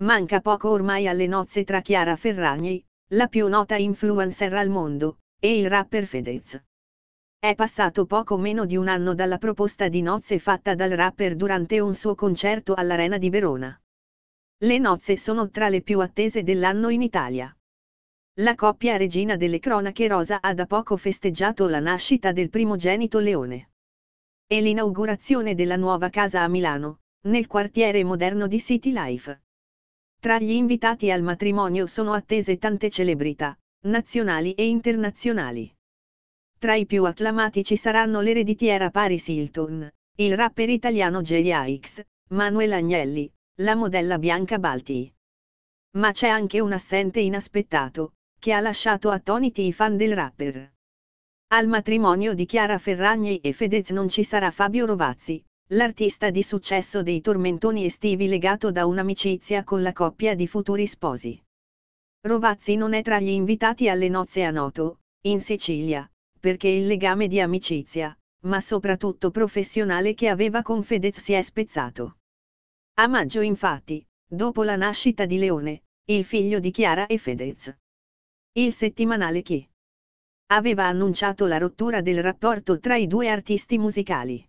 Manca poco ormai alle nozze tra Chiara Ferragni, la più nota influencer al mondo, e il rapper Fedez. È passato poco meno di un anno dalla proposta di nozze fatta dal rapper durante un suo concerto all'Arena di Verona. Le nozze sono tra le più attese dell'anno in Italia. La coppia regina delle cronache rosa ha da poco festeggiato la nascita del primogenito Leone. E l'inaugurazione della nuova casa a Milano, nel quartiere moderno di City Life. Tra gli invitati al matrimonio sono attese tante celebrità, nazionali e internazionali. Tra i più acclamati ci saranno l'ereditiera Paris Hilton, il rapper italiano J.I.X., X, Manuel Agnelli, la modella Bianca Balti. Ma c'è anche un assente inaspettato, che ha lasciato attoniti i fan del rapper. Al matrimonio di Chiara Ferragni e Fedez non ci sarà Fabio Rovazzi, l'artista di successo dei tormentoni estivi legato da un'amicizia con la coppia di futuri sposi. Rovazzi non è tra gli invitati alle nozze a Noto, in Sicilia, perché il legame di amicizia, ma soprattutto professionale che aveva con Fedez si è spezzato. A maggio infatti, dopo la nascita di Leone, il figlio di Chiara e Fedez. Il settimanale Chi aveva annunciato la rottura del rapporto tra i due artisti musicali.